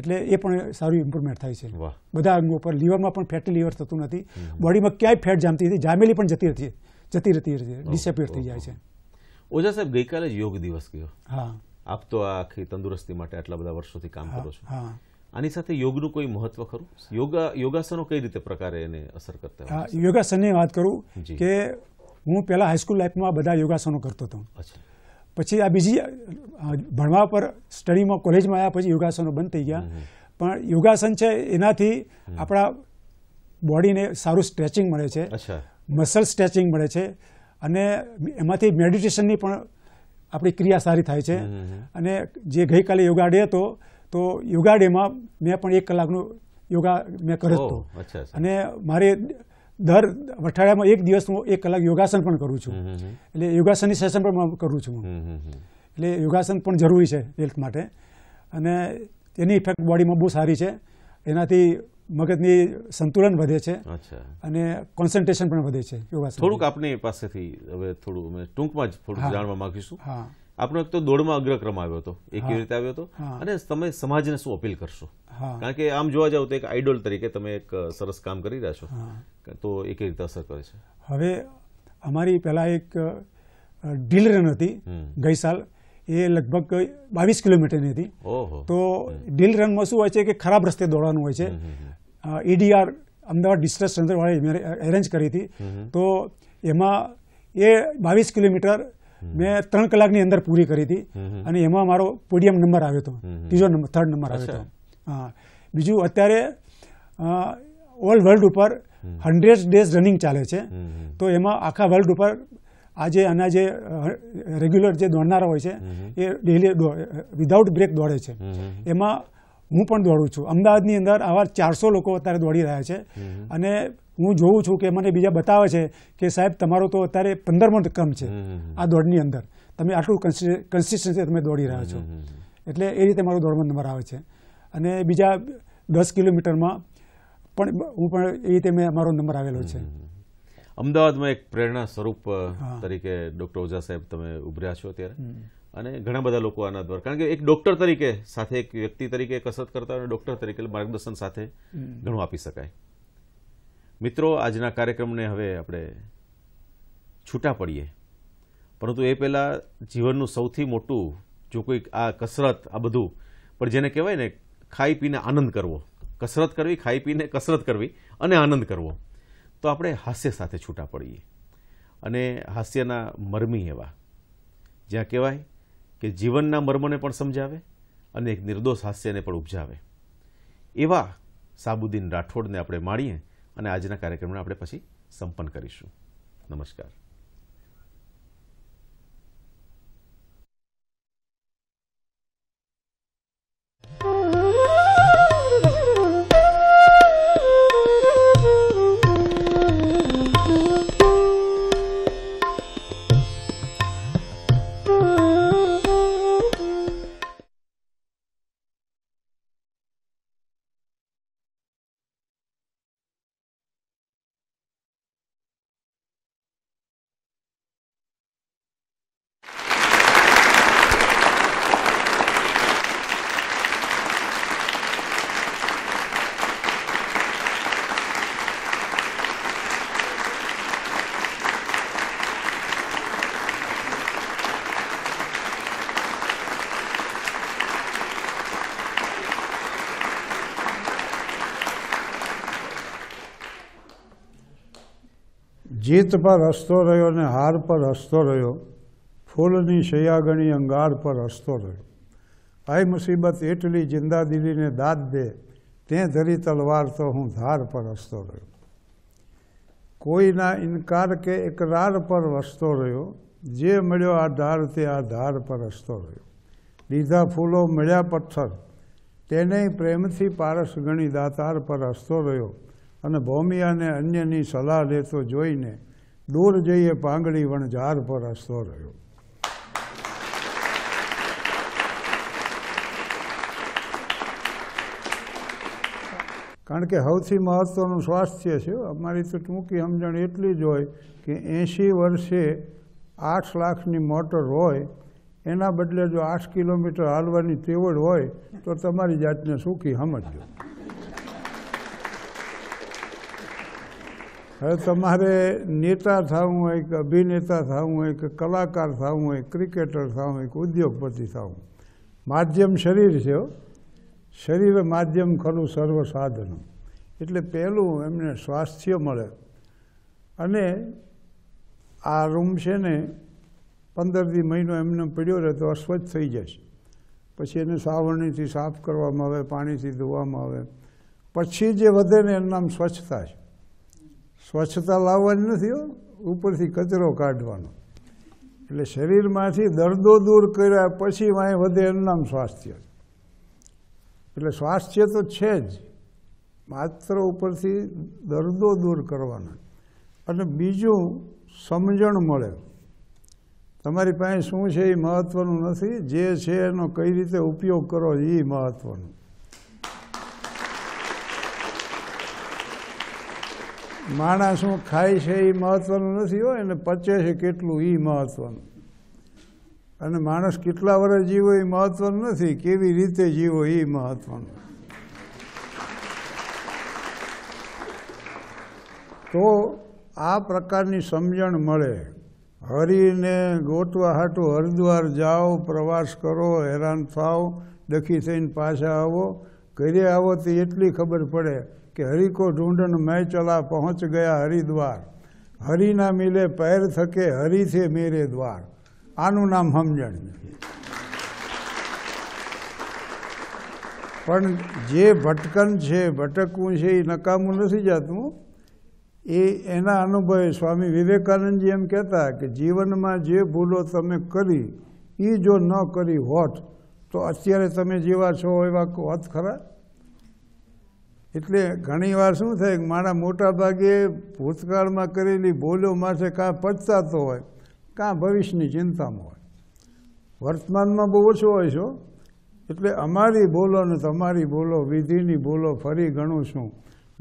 એટલે એ પણ સારું ઇમ્પ્રુવમેન્ટ થાય છે બધા અંગો પર લીવરમાં પણ ફેટી લીવર થતું નથી બોડીમાં ક્યાંય ફેટ જામતી હતી જામેલી પણ જતી હતી જતી રહેતી ડિસેપિયર થઈ જાય છે ઓજા સાહેબ ગઈકાલે યોગ દિવસ ગયો હા આપ તો આખી તંદુરસ્તી માટે આટલા બધા વર્ષોથી કામ કરો છો આની સાથે યોગનું કોઈ મહત્વ ખરું યોગા યોગાસનો કઈ રીતે પ્રકારે એને અસર કરતા હોય યોગાસનની વાત કરું કે હું પહેલાં હાઈસ્કૂલ લાઈફમાં બધા યોગાસનો કરતો હતો પછી આ બીજી ભણવા પર સ્ટડીમાં કોલેજમાં આવ્યા પછી યોગાસનો બંધ થઈ ગયા પણ યોગાસન છે એનાથી આપણા બોડીને સારું સ્ટ્રેચિંગ મળે છે મસલ સ્ટ્રેચિંગ મળે છે અને એમાંથી મેડિટેશનની પણ આપણી ક્રિયા સારી થાય છે અને જે ગઈકાલે યોગા ડે હતો તો યોગા ડેમાં મેં પણ એક કલાકનો યોગા મેં કર્યો હતો અને મારે દર અઠવાડિયામાં એક દિવસ હું એક કલાક યોગાસન પણ કરું છું એટલે યોગાસનની સેશન પણ કરું છું એટલે યોગાસન પણ જરૂરી છે હેલ્થ માટે અને તેની ઇફેક્ટ બોડીમાં બહુ સારી છે એનાથી મગજની સંતુલન વધે છે અને કોન્સન્ટ્રેશન પણ વધે છે યોગાસન થોડુંક આપની પાસેથી હવે થોડું ટૂંકમાં જ થોડુંક જાણવા માંગીશું હા આપણો એક તો દોડમાં અગ્રક્રમ આવ્યો હતો એ કેવી રીતે આવ્યો હતો અને તમે સમાજને શું અપીલ કરશો કારણ કે આમ જોવા જાવ તો એક આઈડોલ તરીકે તમે એક સરસ કામ કરી રહ્યા છો તો એ કેવી રીતે અસર કરે છે હવે અમારી પહેલાં એક ડીલ રન હતી ગઈ સાલ એ લગભગ બાવીસ કિલોમીટરની હતી તો ડીલ રનમાં શું હોય છે કે ખરાબ રસ્તે દોડવાનું હોય છે ઈડીઆર અમદાવાદ ડિસ્ટ્રેસ સેન્ટરવાળી મેં અરેન્જ કરી હતી તો એમાં એ બાવીસ કિલોમીટર મેં ત્રણ કલાકની અંદર પૂરી કરી હતી અને એમાં મારો પોડિયમ નંબર આવ્યો હતો ત્રીજો નંબર થર્ડ નંબર આવ્યો હતો હા બીજું અત્યારે ઓલ વર્લ્ડ ઉપર હંડ્રેડ ડેઝ રનિંગ ચાલે છે તો એમાં આખા વર્લ્ડ ઉપર આજે આના જે રેગ્યુલર જે દોડનારા હોય છે એ ડેલી વિધાઉટ બ્રેક દોડે છે એમાં હું પણ દોડું છું અમદાવાદની અંદર આવા ચારસો લોકો અત્યારે દોડી રહ્યા છે અને હું જોઉં છું કે મને બીજા બતાવે છે કે સાહેબ તમારો તો અત્યારે પંદરમો ક્રમ છે આ દોડની અંદર તમે આટલું કન્સિસ્ટન્સી તમે દોડી રહ્યા છો એટલે એ રીતે મારો દોડમાં નંબર આવે છે અને બીજા દસ કિલોમીટરમાં પણ હું પણ એ રીતે મેં મારો નંબર આવેલો છે અમદાવાદમાં એક પ્રેરણા સ્વરૂપ તરીકે ડૉક્ટર ઓઝા સાહેબ તમે ઉભર્યા છો અત્યારે અને ઘણા બધા લોકો આના દ્વારા કારણ કે એક ડોક્ટર તરીકે સાથે એક વ્યક્તિ તરીકે કસરત કરતા અને ડોક્ટર તરીકે માર્ગદર્શન સાથે ઘણું આપી શકાય મિત્રો આજના કાર્યક્રમને હવે આપણે છૂટા પડીએ પરંતુ એ પહેલાં જીવનનું સૌથી મોટું જો કોઈક આ કસરત આ બધું પણ જેને કહેવાય ને ખાઈ પીને આનંદ કરવો કસરત કરવી ખાઈ પીને કસરત કરવી અને આનંદ કરવો તો આપણે હાસ્ય સાથે છૂટા પડીએ અને હાસ્યના મર્મી એવા જ્યાં કહેવાય કે જીવનના મર્મને પણ સમજાવે અને એક નિર્દોષ હાસ્યને પણ ઉપજાવે એવા સાબુદ્દીન રાઠોડને આપણે માણીએ અને આજના કાર્યક્રમને આપણે પછી સંપન્ન કરીશું નમસ્કાર જીત પર હસતો રહ્યો ને હાર પર હસતો રહ્યો ફૂલની શયાગણી અંગાર પર હસતો રહ્યો આ મુસીબત એટલી જિંદાદિલીને દાદ દે તે ધરી તલવાર તો હું ધાર પર હસતો રહ્યો કોઈના ઇનકાર કે એકરાર પર વસતો રહ્યો જે મળ્યો આ ધાર તે આ ધાર પર હસતો રહ્યો લીધા ફૂલો મળ્યા પથ્થર તેને પ્રેમથી પારસ ગણી દાતાર પર હસતો રહ્યો અને ભૌમિયાને અન્યની સલાહ લેતો જોઈને દૂર જઈએ પાંગળી ઝાર પર હસતો રહ્યો કારણ કે સૌથી મહત્ત્વનું સ્વાસ્થ્ય છે અમારી તો ટૂંકી સમજણ એટલી જ હોય કે એંશી વર્ષે આઠ લાખની મોટર હોય એના બદલે જો આઠ કિલોમીટર હાલવાની તેવડ હોય તો તમારી જાતને સુખી સમજજો હવે તમારે નેતા થવું હોય કે અભિનેતા થવું હોય કે કલાકાર થવું હોય ક્રિકેટર થવું હોય કે ઉદ્યોગપતિ થવું માધ્યમ શરીર છે શરીર માધ્યમ ખરું સર્વ સાધન એટલે પહેલું એમને સ્વાસ્થ્ય મળે અને આ રૂમ છે ને પંદરથી મહિનો એમને પડ્યો રહે તો અસ્વચ્છ થઈ જશે પછી એને સાવરણીથી સાફ કરવામાં આવે પાણીથી ધોવામાં આવે પછી જે વધે ને એનું નામ સ્વચ્છતા છે સ્વચ્છતા લાવવાની નથી ઉપરથી કચરો કાઢવાનો એટલે શરીરમાંથી દર્દો દૂર કર્યા પછી વાંય વધે એમનામ સ્વાસ્થ્ય એટલે સ્વાસ્થ્ય તો છે જ માત્ર ઉપરથી દર્દો દૂર કરવાના અને બીજું સમજણ મળે તમારી પાસે શું છે એ મહત્ત્વનું નથી જે છે એનો કઈ રીતે ઉપયોગ કરો એ મહત્ત્વનું માણસ શું ખાય છે એ મહત્ત્વનું નથી હોય અને પચે છે કેટલું એ મહત્ત્વનું અને માણસ કેટલા વર્ષ જીવો એ મહત્ત્વનું નથી કેવી રીતે જીવો એ મહત્ત્વનું તો આ પ્રકારની સમજણ મળે હરીને ગોટવા હાટું હરિદ્વાર જાઓ પ્રવાસ કરો હેરાન થાવ દખી થઈને પાછા આવો ઘરે આવો તો એટલી ખબર પડે કે હરિ કો ઢૂંઢન મેં ચલા પહોંચ ગયા હરિદ્વાર હરિના મિલે પહેર થકે હરી છે મેરે દ્વાર આનું નામ સમજણ પણ જે ભટકન છે ભટકવું છે એ નકામું નથી જતું એ એના અનુભવે સ્વામી વિવેકાનંદજી એમ કહેતા કે જીવનમાં જે ભૂલો તમે કરી એ જો ન કરી હોત તો અત્યારે તમે જેવા છો એવા હોત ખરા એટલે ઘણીવાર શું થાય મારા મોટાભાગે ભૂતકાળમાં કરેલી બોલો માટે કાં પચતાતો હોય કાં ભવિષ્યની ચિંતામાં હોય વર્તમાનમાં બહુ ઓછો હોય છો એટલે અમારી બોલો ને તમારી બોલો વિધિની બોલો ફરી ગણું છું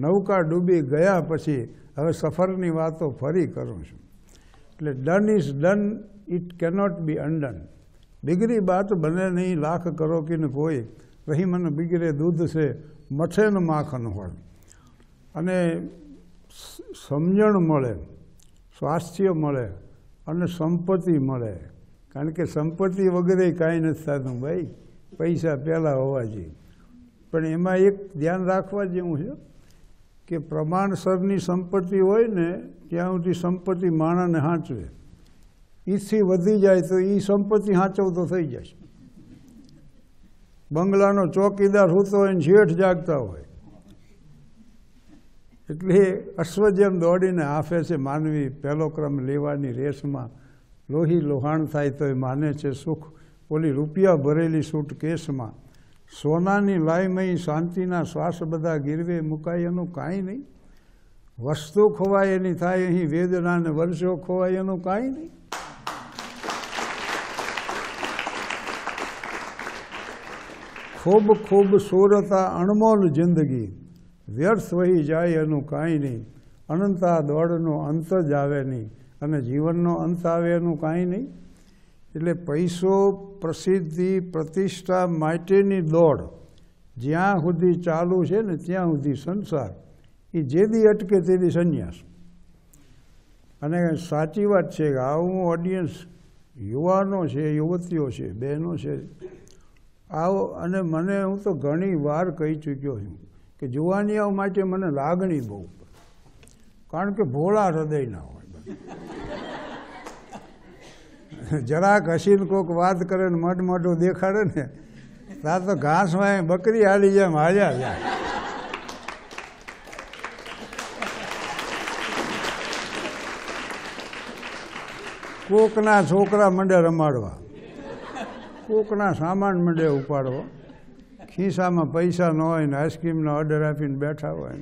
નૌકા ડૂબી ગયા પછી હવે સફરની વાતો ફરી કરું છું એટલે done is done it cannot be undone બિગરી બાત બને નહીં લાખ કરો કે કોઈ રહી મને બિગરે દૂધ છે મઠેન માખન હોય અને સમજણ મળે સ્વાસ્થ્ય મળે અને સંપત્તિ મળે કારણ કે સંપત્તિ વગેરે કાંઈ નથી થતું ભાઈ પૈસા પહેલાં હોવા જોઈએ પણ એમાં એક ધ્યાન રાખવા જેવું છે કે પ્રમાણસરની સંપત્તિ હોય ને ત્યાં સુધી સંપત્તિ માણસને સાચવે એથી વધી જાય તો એ સંપત્તિ સાચવતો થઈ જશે બંગલાનો ચોકીદાર સૂતો હોય ને શેઠ જાગતા હોય એટલે અશ્વ જેમ દોડીને આફે છે માનવી પહેલો ક્રમ લેવાની રેસમાં લોહી લોહાણ થાય તો એ માને છે સુખ ઓલી રૂપિયા ભરેલી સૂટ કેસમાં સોનાની લાયમય શાંતિના શ્વાસ બધા ગીરવે મુકાય એનું કાંઈ નહીં વસ્તુ ખોવાય એની થાય અહીં વેદના ને વર્ષો ખોવાય એનું કાંઈ નહીં ખૂબ ખૂબસૂરતા અણમોલ જિંદગી વ્યર્થ વહી જાય એનું કાંઈ નહીં અનંતા દોડનો અંત જ આવે નહીં અને જીવનનો અંત આવે એનું કાંઈ નહીં એટલે પૈસો પ્રસિદ્ધિ પ્રતિષ્ઠા માટેની દોડ જ્યાં સુધી ચાલુ છે ને ત્યાં સુધી સંસાર એ જે દી અટકે તે દી સંન્યાસ અને સાચી વાત છે કે આવું ઓડિયન્સ યુવાનો છે યુવતીઓ છે બહેનો છે આવો અને મને હું તો ઘણી વાર કહી ચૂક્યો છું કે જુવાનીઓ માટે મને લાગણી બહુ કારણ કે ભોળા હૃદયના હોય જરાક હસીન કોક વાત કરે ને મઢ મોઢું દેખાડે ને તાર તો ઘાસ માં બકરી હાલી જેમ હાલ્યા કોકના છોકરા મંડે રમાડવા કોકના સામાન મંડે ઉપાડવો ખિસ્સામાં પૈસા ન હોય ને આઈસ્ક્રીમનો ઓર્ડર આપીને બેઠા હોય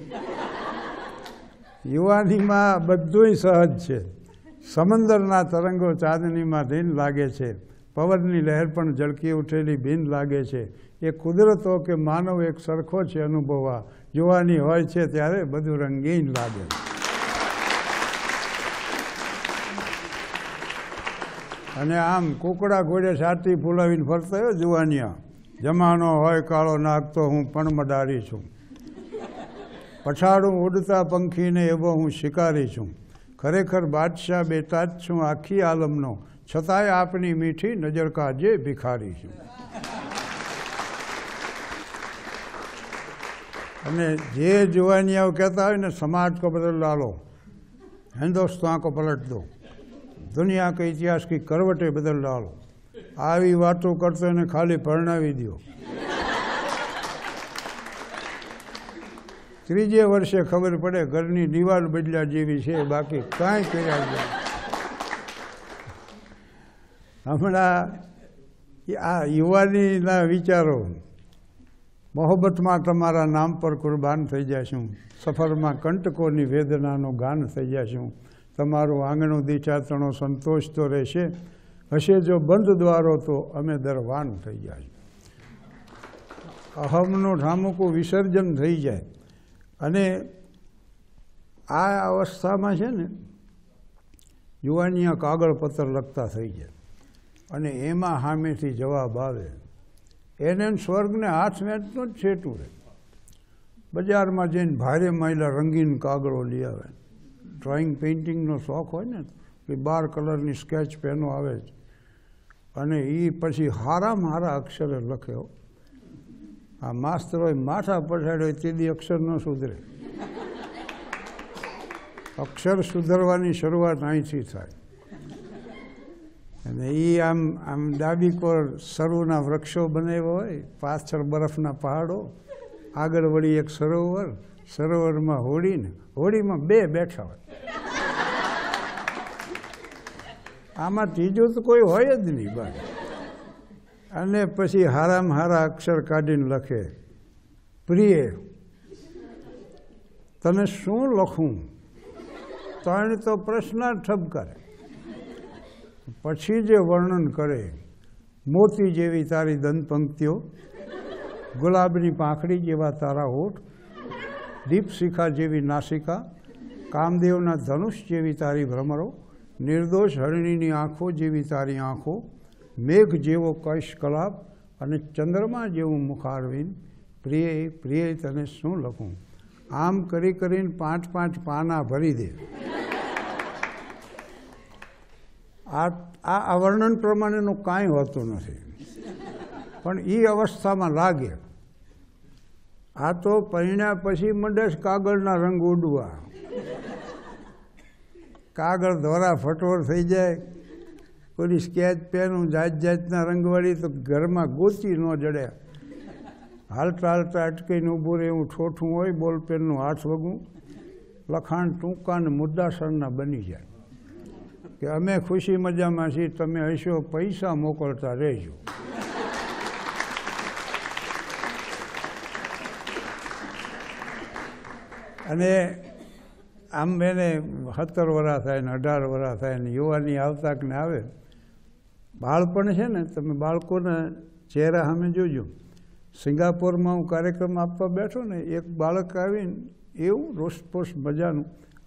યુવાનીમાં બધું સહજ છે સમંદરના તરંગો ચાંદનીમાં ભીન લાગે છે પવનની લહેર પણ ઝળકી ઉઠેલી ભીન લાગે છે એ કુદરતો કે માનવ એક સરખો છે અનુભવવા યુવાની હોય છે ત્યારે બધું રંગીન લાગે છે અને આમ કુકડા ઘોડે છાતી ફૂલાવીને ફરતો હોય જુવાનિયા જમાનો હોય કાળો નાખતો હું પણ મડારી છું પછાડું ઉડતા પંખીને એવો હું શિકારી છું ખરેખર બાદશાહ બેતા જ છું આખી આલમનો છતાંય આપની મીઠી નજર કાજે ભિખારી છું અને જે જુવાનિયાઓ કહેતા હોય ને સમાજ કો બદલ લાલો હિન્દોસ્તાન આંકો પલટ દો દુનિયા કે ઇતિહાસ કી કરવટે બદલ ડાલો આવી વાતો કરતો એને ખાલી પરણાવી દો ત્રીજે વર્ષે ખબર પડે ઘરની દિવાલ બદલ્યા જેવી છે બાકી કાંઈ કર્યા હમણાં આ યુવાનીના વિચારો મોહબ્બતમાં તમારા નામ પર કુરબાન થઈ જશું સફરમાં કંટકોની વેદનાનું ગાન થઈ જશું તમારું આંગણું દીચાતણો સંતોષ તો રહેશે હશે જો બંધ દ્વારો તો અમે દરવાન થઈ જાય અહમનું ઠામુકું વિસર્જન થઈ જાય અને આ અવસ્થામાં છે ને યુવાનિયા કાગળ પત્ર લખતા થઈ જાય અને એમાં હામેથી જવાબ આવે એને સ્વર્ગને હાથ વેચતો જ છેટું રહે બજારમાં જઈને ભારે માયલા રંગીન કાગળો લઈ આવે ડ્રોઈંગ પેઇન્ટિંગનો શોખ હોય ને એ બાર કલરની સ્કેચ પેનો આવે છે અને એ પછી હારા મારા અક્ષરે લખ્યો આ માસ્તર હોય માથા પછાડ્યો હોય તે દી અક્ષર ન સુધરે અક્ષર સુધરવાની શરૂઆત અહીંથી થાય અને એ આમ આમ ડાબી કોર સરુના વૃક્ષો બનાવ્યા હોય પાછળ બરફના પહાડો આગળ વળી એક સરોવર સરોવરમાં હોડીને હોડીમાં બે બેઠા હોય આમાં ત્રીજું તો કોઈ હોય જ નહીં બસ અને પછી હારામાં હારા અક્ષર કાઢીને લખે પ્રિય તમે શું લખું તણ તો પ્રશ્ન ઠપ કરે પછી જે વર્ણન કરે મોતી જેવી તારી દંત પંક્તિઓ ગુલાબની પાંખડી જેવા તારા હોઠ દીપશિખા જેવી નાસિકા કામદેવના ધનુષ જેવી તારી ભ્રમરો નિર્દોષ હરિણીની આંખો જેવી તારી આંખો મેઘ જેવો કશ કલાપ અને ચંદ્રમા જેવું મુખારવીન પ્રિય પ્રિય તને શું લખું આમ કરી કરીને પાંચ પાંચ પાના ભરી દે આ આ વર્ણન પ્રમાણેનું કાંઈ હોતું નથી પણ એ અવસ્થામાં લાગે આ તો પરિણ્યા પછી મંડસ કાગળના રંગ ઉડવા કાગળ દ્વારા ફટોર થઈ જાય કોઈ સ્કેચ પેન હું જાત જાતના રંગવાળી તો ઘરમાં ગોતી ન જડે હાલતા હાલતા અટકીને ઊભું રહે એવું ઠોઠું હોય બોલ પેનનું હાથ વગું લખાણ ટૂંકા અને મુદ્દાસરના બની જાય કે અમે ખુશી મજામાં છીએ તમે હશો પૈસા મોકલતા રહેજો અને આમ બેને સત્તર વર્ષ થાય ને અઢાર વર્ષ થાય ને યુવાની આવતાકને આવે બાળપણ છે ને તમે બાળકોના ચહેરા સામે જોજો સિંગાપોરમાં હું કાર્યક્રમ આપવા બેઠો ને એક બાળક આવીને એવું રોષપોષ મજાનું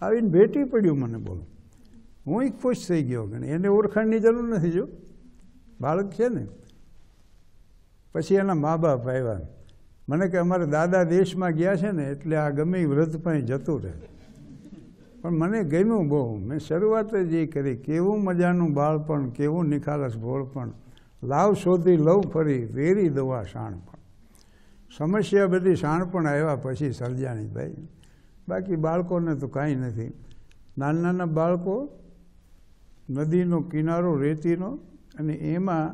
આવીને ભેટી પડ્યું મને બોલો હું ખુશ થઈ ગયો એને ઓળખાણની જરૂર નથી જો બાળક છે ને પછી એના મા બાપ આવ્યા મને કે અમારે દાદા દેશમાં ગયા છે ને એટલે આ ગમે વૃદ્ધ પણ જતું રહે પણ મને ગમ્યું બહુ મેં શરૂઆત જ એ કરી કેવું મજાનું બાળપણ કેવું નિખાલસ ભોળપણ લાવ શોધી લવ ફરી વેરી દવા શાણ પણ સમસ્યા બધી શાણપણ આવ્યા પછી સર્જાણી ભાઈ બાકી બાળકોને તો કાંઈ નથી નાના નાના બાળકો નદીનો કિનારો રેતીનો અને એમાં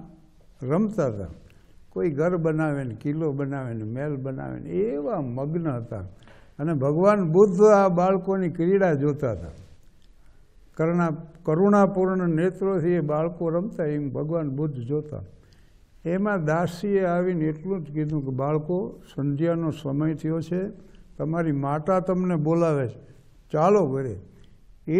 રમતા હતા કોઈ ઘર બનાવે ને કિલ્લો બનાવે ને મહેલ બનાવે ને એવા મગ્ન હતા અને ભગવાન બુદ્ધ આ બાળકોની ક્રીડા જોતા હતા કરુણા કરુણાપૂર્ણ નેત્રોથી એ બાળકો રમતા એમ ભગવાન બુદ્ધ જોતા એમાં દાસીએ આવીને એટલું જ કીધું કે બાળકો સંધ્યાનો સમય થયો છે તમારી માતા તમને બોલાવે છે ચાલો ઘરે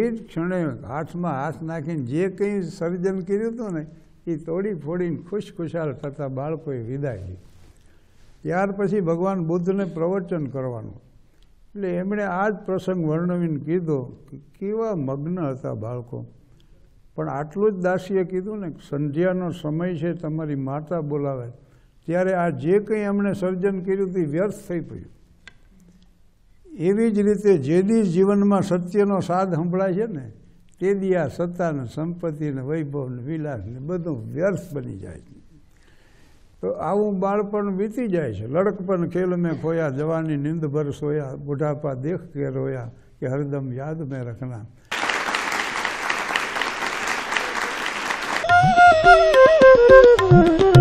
એ જ ક્ષણે હાથમાં હાથ નાખીને જે કંઈ સર્જન કર્યું હતું ને એ તોડી ફોડીને ખુશખુશાલ થતાં બાળકોએ વિદાય લીધી ત્યાર પછી ભગવાન બુદ્ધને પ્રવચન કરવાનું એટલે એમણે આ જ પ્રસંગ વર્ણવીને કીધો કે કેવા મગ્ન હતા બાળકો પણ આટલું જ દાસીએ કીધું ને સંધ્યાનો સમય છે તમારી માતા બોલાવે ત્યારે આ જે કંઈ એમણે સર્જન કર્યું તે વ્યર્થ થઈ પડ્યું એવી જ રીતે જે દી જીવનમાં સત્યનો સાદ સંભળાય છે ને તે દી આ સત્તાને સંપત્તિને વૈભવને વિલાસને બધું વ્યર્થ બની જાય છે તો આવું બાળપણ વીતી જાય છે લડકપણ ખેલ મેં ખોયા જવાની નીંદભર સોયા બુઢાપા દેખ કે રોયા કે હરદમ યાદ મેં રખના Thank you.